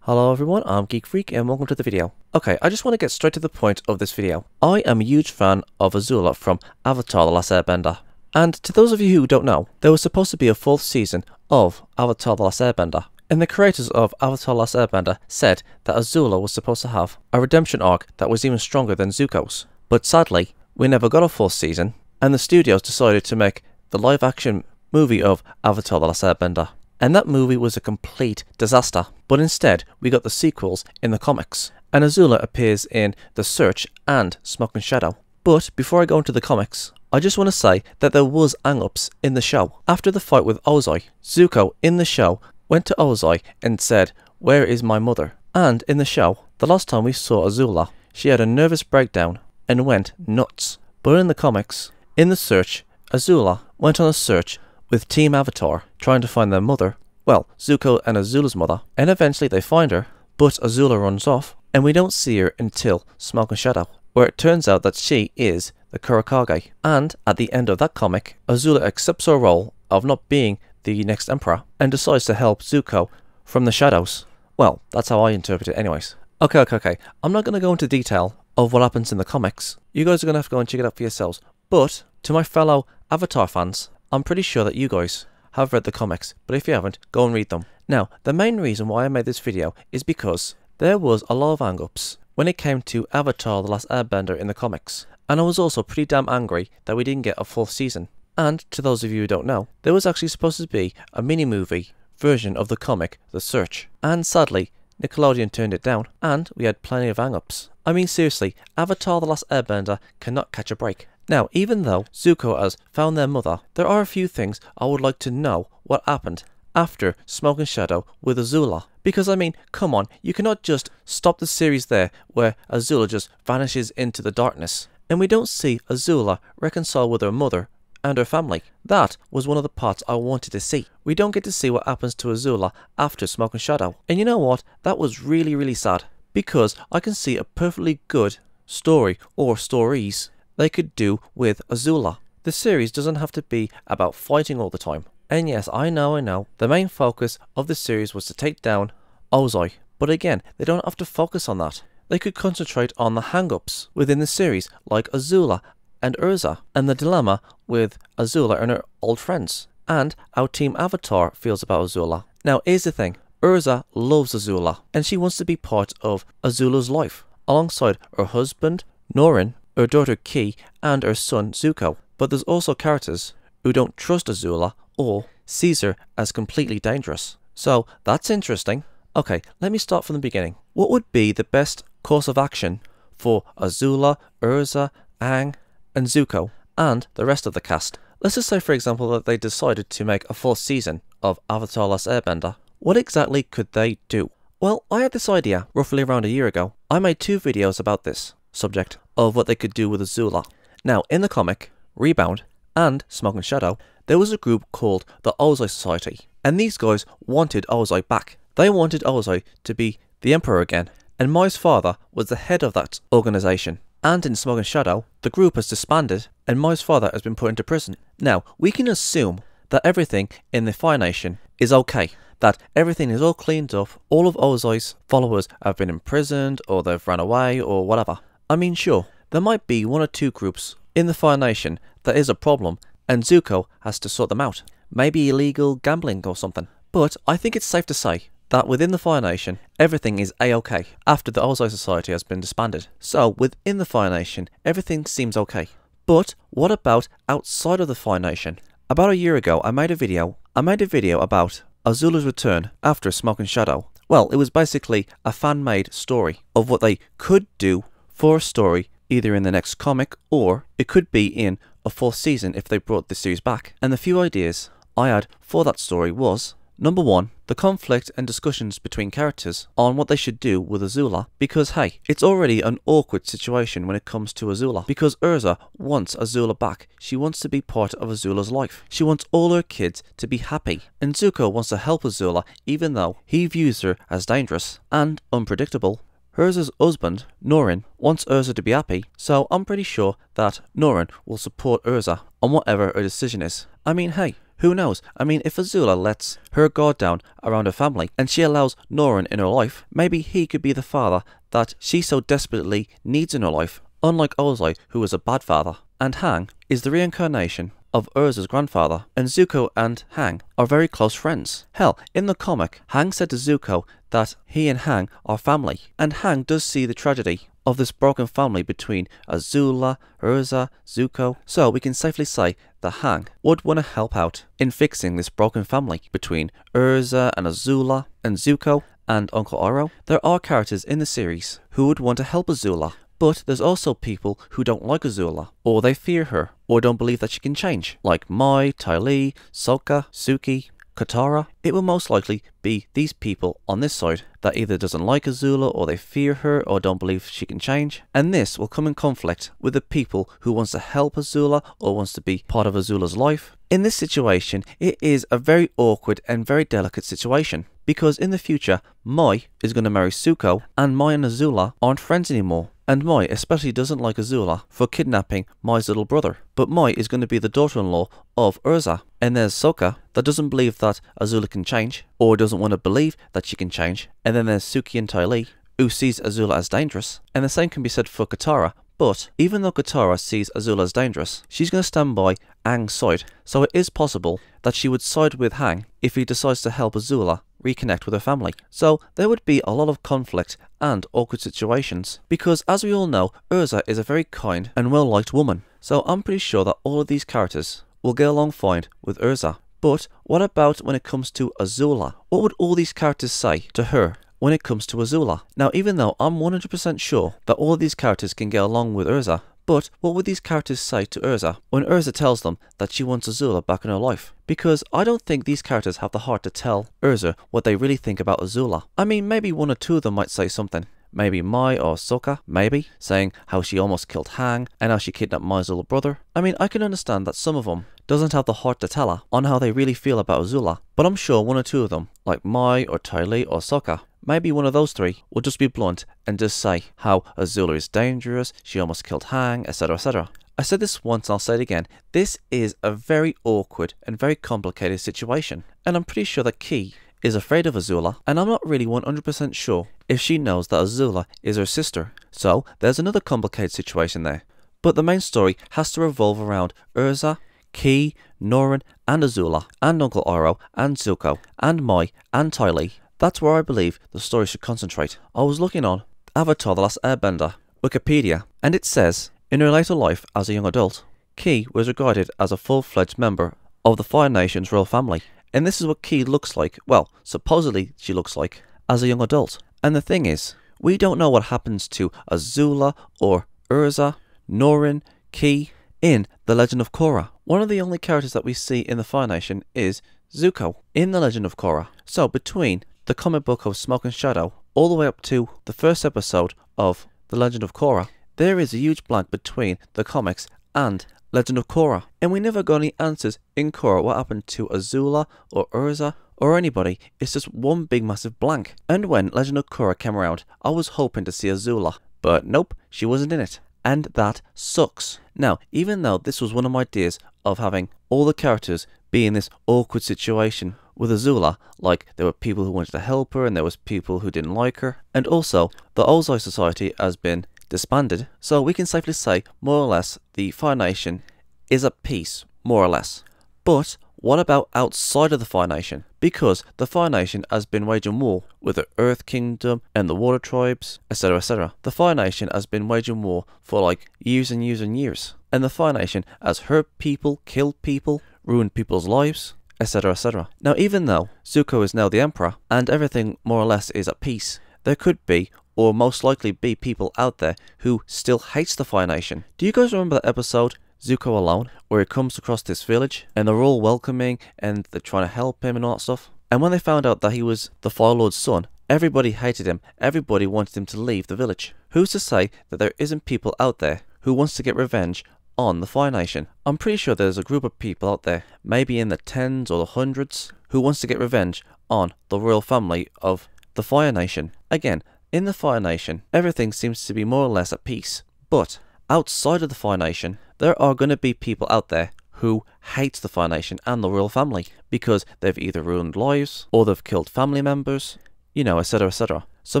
Hello everyone, I'm Geek Freak and welcome to the video. Okay, I just want to get straight to the point of this video. I am a huge fan of Azula from Avatar The Last Airbender. And to those of you who don't know, there was supposed to be a fourth season of Avatar The Last Airbender. And the creators of Avatar The Last Airbender said that Azula was supposed to have a redemption arc that was even stronger than Zuko's. But sadly, we never got a fourth season, and the studios decided to make the live action movie of Avatar The Last Airbender. And that movie was a complete disaster. But instead, we got the sequels in the comics. And Azula appears in The Search and Smoke and Shadow. But before I go into the comics, I just want to say that there was hang-ups in the show. After the fight with Ozai, Zuko in the show went to Ozai and said, where is my mother? And in the show, the last time we saw Azula, she had a nervous breakdown and went nuts. But in the comics, in the search, Azula went on a search with Team Avatar trying to find their mother, well, Zuko and Azula's mother, and eventually they find her, but Azula runs off, and we don't see her until Smoke and Shadow, where it turns out that she is the Kurakage. And at the end of that comic, Azula accepts her role of not being the next emperor and decides to help Zuko from the shadows. Well, that's how I interpret it anyways. Okay, okay, okay. I'm not going to go into detail of what happens in the comics. You guys are going to have to go and check it out for yourselves. But to my fellow Avatar fans, I'm pretty sure that you guys have read the comics, but if you haven't, go and read them. Now, the main reason why I made this video is because there was a lot of hang-ups when it came to Avatar The Last Airbender in the comics. And I was also pretty damn angry that we didn't get a full season. And to those of you who don't know, there was actually supposed to be a mini movie version of the comic The Search. And sadly, Nickelodeon turned it down, and we had plenty of hang ups. I mean, seriously, Avatar The Last Airbender cannot catch a break. Now, even though Zuko has found their mother, there are a few things I would like to know what happened after Smoke and Shadow with Azula. Because, I mean, come on, you cannot just stop the series there where Azula just vanishes into the darkness and we don't see Azula reconcile with her mother and her family. That was one of the parts I wanted to see. We don't get to see what happens to Azula after Smoke and Shadow. And you know what? That was really, really sad. Because I can see a perfectly good story or stories they could do with Azula. The series doesn't have to be about fighting all the time. And yes, I know, I know, the main focus of the series was to take down Ozai. But again, they don't have to focus on that they could concentrate on the hang-ups within the series, like Azula and Urza, and the dilemma with Azula and her old friends, and how Team Avatar feels about Azula. Now, here's the thing Urza loves Azula, and she wants to be part of Azula's life, alongside her husband, Norin, her daughter Ki, and her son, Zuko. But there's also characters who don't trust Azula or Caesar as completely dangerous. So, that's interesting. Okay, let me start from the beginning. What would be the best course of action for Azula, Urza, Ang, and Zuko, and the rest of the cast. Let's just say, for example, that they decided to make a fourth season of Avatar Last Airbender. What exactly could they do? Well, I had this idea roughly around a year ago. I made two videos about this subject of what they could do with Azula. Now, in the comic, Rebound and Smog and Shadow, there was a group called the Ozai Society, and these guys wanted Ozai back. They wanted Ozai to be the Emperor again, and Moy's father was the head of that organisation. And in Smog and Shadow, the group has disbanded and Moy's father has been put into prison. Now, we can assume that everything in the Fire Nation is okay, that everything is all cleaned up, all of Ozoi's followers have been imprisoned or they've run away or whatever. I mean, sure, there might be one or two groups in the Fire Nation that is a problem and Zuko has to sort them out. Maybe illegal gambling or something. But I think it's safe to say that within the Fire Nation, everything is A-OK after the Ozai Society has been disbanded. So within the Fire Nation, everything seems okay. But what about outside of the Fire Nation? About a year ago, I made a video. I made a video about Azula's return after Smoke and Shadow. Well, it was basically a fan-made story of what they could do for a story either in the next comic or it could be in a fourth season if they brought the series back. And the few ideas I had for that story was Number one, the conflict and discussions between characters on what they should do with Azula, because hey, it's already an awkward situation when it comes to Azula, because Urza wants Azula back. She wants to be part of Azula's life. She wants all her kids to be happy. And Zuko wants to help Azula, even though he views her as dangerous and unpredictable. Urza's husband, Norin, wants Urza to be happy, so I'm pretty sure that Norin will support Urza on whatever her decision is. I mean, hey, who knows? I mean, if Azula lets her guard down around her family and she allows Norin in her life, maybe he could be the father that she so desperately needs in her life, unlike Ozai, who was a bad father. And Hang is the reincarnation of Urza's grandfather, and Zuko and Hang are very close friends. Hell, in the comic, Hang said to Zuko that he and Hang are family, and Hang does see the tragedy of this broken family between Azula, Urza, Zuko, so we can safely say the Hang would want to help out in fixing this broken family between Urza and Azula and Zuko and Uncle Oro. There are characters in the series who would want to help Azula, but there's also people who don't like Azula, or they fear her, or don't believe that she can change, like Mai, Ty Lee, Sokka, Suki, Katara, it will most likely be these people on this side that either doesn't like Azula or they fear her or don't believe she can change. And this will come in conflict with the people who wants to help Azula or wants to be part of Azula's life. In this situation, it is a very awkward and very delicate situation because in the future, Mai is going to marry Suko and Mai and Azula aren't friends anymore. And Mai especially doesn't like Azula for kidnapping Mai's little brother. But Mai is going to be the daughter-in-law of Urza. And there's Sokka that doesn't believe that Azula can change, or doesn't want to believe that she can change. And then there's Suki and Ty Lee, who sees Azula as dangerous. And the same can be said for Katara, but even though Katara sees Azula as dangerous, she's going to stand by Aang's side, so it is possible that she would side with Hang if he decides to help Azula reconnect with her family. So there would be a lot of conflict and awkward situations because as we all know, Urza is a very kind and well-liked woman. So I'm pretty sure that all of these characters will get along fine with Urza. But what about when it comes to Azula? What would all these characters say to her when it comes to Azula? Now even though I'm 100% sure that all of these characters can get along with Urza, but what would these characters say to Urza when Urza tells them that she wants Azula back in her life? Because I don't think these characters have the heart to tell Urza what they really think about Azula. I mean, maybe one or two of them might say something. Maybe Mai or Sokka, maybe, saying how she almost killed Hang and how she kidnapped Mai's little brother. I mean, I can understand that some of them doesn't have the heart to tell her on how they really feel about Azula, but I'm sure one or two of them, like Mai or Ty Lee or Sokka, Maybe one of those three, We'll just be blunt and just say how Azula is dangerous, she almost killed Hang, etc. etc. I said this once I'll say it again. This is a very awkward and very complicated situation, and I'm pretty sure that Key is afraid of Azula, and I'm not really 100% sure if she knows that Azula is her sister. So there's another complicated situation there. But the main story has to revolve around Urza, Key, Norin, and Azula, and Uncle Oro, and Zuko, and Mai, and Tylee, that's where I believe the story should concentrate. I was looking on Avatar The Last Airbender, Wikipedia, and it says In her later life as a young adult, Key was regarded as a full fledged member of the Fire Nation's royal family. And this is what Key looks like, well, supposedly she looks like, as a young adult. And the thing is, we don't know what happens to Azula or Urza, Norin, Key in The Legend of Korra. One of the only characters that we see in the Fire Nation is Zuko in The Legend of Korra. So between the comic book of Smoke and Shadow all the way up to the first episode of The Legend of Korra, there is a huge blank between the comics and Legend of Korra, and we never got any answers in Korra what happened to Azula or Urza or anybody. It's just one big massive blank. And when Legend of Korra came around, I was hoping to see Azula, but nope, she wasn't in it. And that sucks. Now, even though this was one of my ideas of having all the characters be in this awkward situation with Azula, like there were people who wanted to help her and there was people who didn't like her. And also, the Ozai Society has been disbanded, so we can safely say, more or less, the Fire Nation is at peace, more or less. But what about outside of the Fire Nation? Because the Fire Nation has been waging war with the Earth Kingdom and the Water Tribes, etc. etc. The Fire Nation has been waging war for like years and years and years. And the Fire Nation has hurt people, killed people, ruined people's lives, etc. etc. Now, even though Zuko is now the Emperor and everything more or less is at peace, there could be or most likely be people out there who still hates the Fire Nation. Do you guys remember that episode Zuko alone, where he comes across this village and they're all welcoming and they're trying to help him and all that stuff. And when they found out that he was the Fire Lord's son, everybody hated him, everybody wanted him to leave the village. Who's to say that there isn't people out there who wants to get revenge on the Fire Nation? I'm pretty sure there's a group of people out there, maybe in the tens or the hundreds, who wants to get revenge on the royal family of the Fire Nation. Again, in the Fire Nation, everything seems to be more or less at peace, but outside of the Fire Nation, there are going to be people out there who hate the Fire Nation and the royal family because they've either ruined lives or they've killed family members, you know, etc., etc. So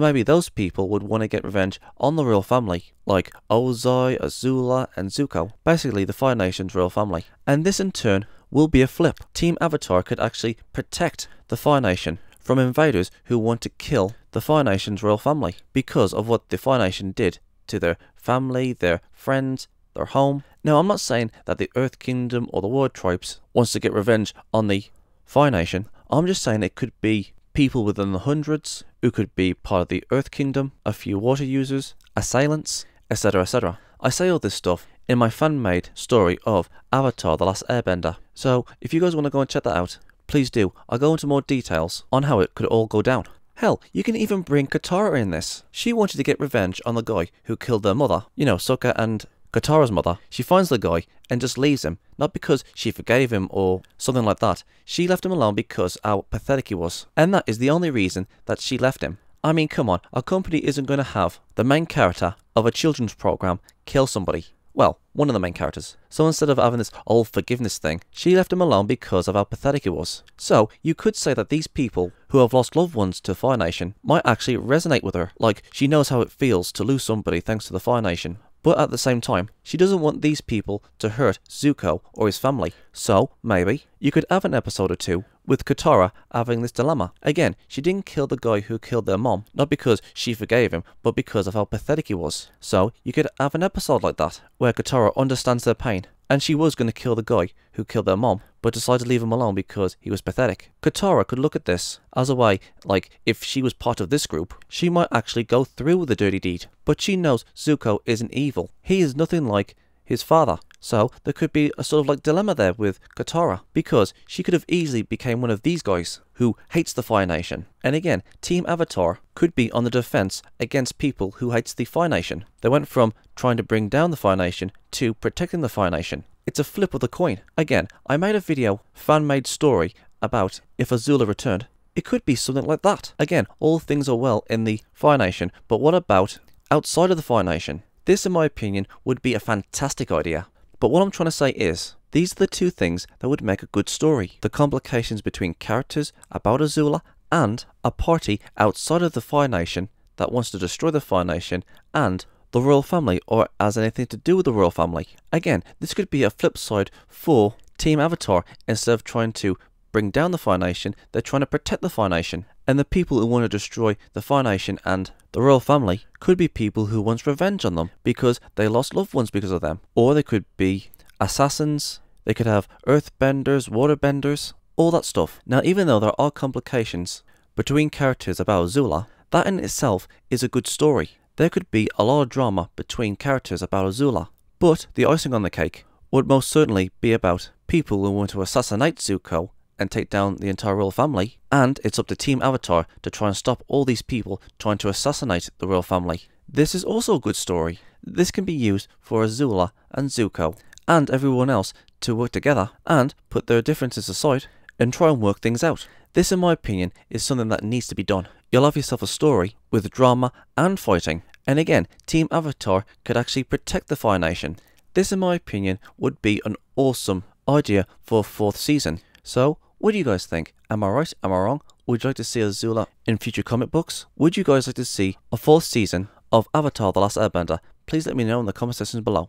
maybe those people would want to get revenge on the royal family, like Ozai, Azula, and Zuko, basically the Fire Nation's royal family. And this in turn will be a flip. Team Avatar could actually protect the Fire Nation from invaders who want to kill the Fire Nation's royal family because of what the Fire Nation did to their family, their friends, their home. Now, I'm not saying that the Earth Kingdom or the War Tribes wants to get revenge on the Fire Nation. I'm just saying it could be people within the hundreds who could be part of the Earth Kingdom, a few water users, assailants, etc. etc. I say all this stuff in my fan made story of Avatar The Last Airbender. So if you guys want to go and check that out, please do. I go into more details on how it could all go down. Hell, you can even bring Katara in this. She wanted to get revenge on the guy who killed their mother, you know, Sokka and Katara's mother. She finds the guy and just leaves him, not because she forgave him or something like that. She left him alone because how pathetic he was. And that is the only reason that she left him. I mean, come on, our company isn't going to have the main character of a children's program kill somebody. Well, one of the main characters. So instead of having this old forgiveness thing, she left him alone because of how pathetic he was. So you could say that these people who have lost loved ones to Fire Nation might actually resonate with her. Like, she knows how it feels to lose somebody thanks to the Fire Nation. But at the same time, she doesn't want these people to hurt Zuko or his family. So, maybe, you could have an episode or two with Katara having this dilemma. Again, she didn't kill the guy who killed their mom, not because she forgave him, but because of how pathetic he was. So, you could have an episode like that, where Katara understands their pain, and she was going to kill the guy who killed their mom, but decided to leave him alone because he was pathetic. Katara could look at this as a way, like, if she was part of this group, she might actually go through with the dirty deed. But she knows Zuko isn't evil. He is nothing like his father. So there could be a sort of like dilemma there with Katara because she could have easily became one of these guys who hates the Fire Nation. And again, Team Avatar could be on the defense against people who hates the Fire Nation. They went from trying to bring down the Fire Nation to protecting the Fire Nation. It's a flip of the coin. Again, I made a video, fan-made story, about if Azula returned. It could be something like that. Again, all things are well in the Fire Nation, but what about outside of the Fire Nation? This, in my opinion, would be a fantastic idea. But what I'm trying to say is, these are the two things that would make a good story. The complications between characters about Azula and a party outside of the Fire Nation that wants to destroy the Fire Nation and the royal family or has anything to do with the royal family. Again, this could be a flip side for Team Avatar. Instead of trying to bring down the Fire Nation, they're trying to protect the Fire Nation. And the people who want to destroy the Fire Nation and the royal family could be people who wants revenge on them because they lost loved ones because of them. Or they could be assassins, they could have earthbenders, waterbenders, all that stuff. Now, even though there are complications between characters about Azula, that in itself is a good story. There could be a lot of drama between characters about Azula, but the icing on the cake would most certainly be about people who want to assassinate Zuko and take down the entire royal family, and it's up to Team Avatar to try and stop all these people trying to assassinate the royal family. This is also a good story. This can be used for Azula and Zuko and everyone else to work together and put their differences aside and try and work things out. This, in my opinion, is something that needs to be done. You'll have yourself a story with drama and fighting, and again, Team Avatar could actually protect the Fire Nation. This, in my opinion, would be an awesome idea for a fourth season. So, what do you guys think? Am I right? Am I wrong? Would you like to see Azula in future comic books? Would you guys like to see a fourth season of Avatar The Last Airbender? Please let me know in the comment section below.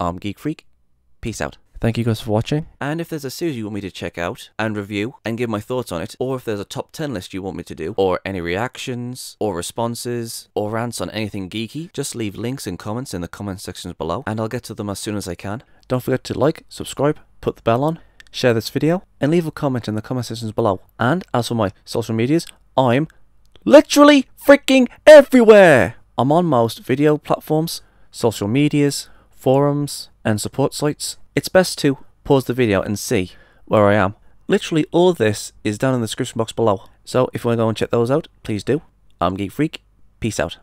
I'm Geek Freak. Peace out. Thank you guys for watching. And if there's a series you want me to check out and review and give my thoughts on it, or if there's a top 10 list you want me to do, or any reactions, or responses, or rants on anything geeky, just leave links and comments in the comment sections below, and I'll get to them as soon as I can. Don't forget to like, subscribe, put the bell on, share this video, and leave a comment in the comment sections below. And as for my social medias, I'm literally freaking everywhere! I'm on most video platforms, social medias, forums, and support sites. It's best to pause the video and see where I am. Literally all this is down in the description box below, so if you want to go and check those out, please do. I'm Geek Freak, peace out.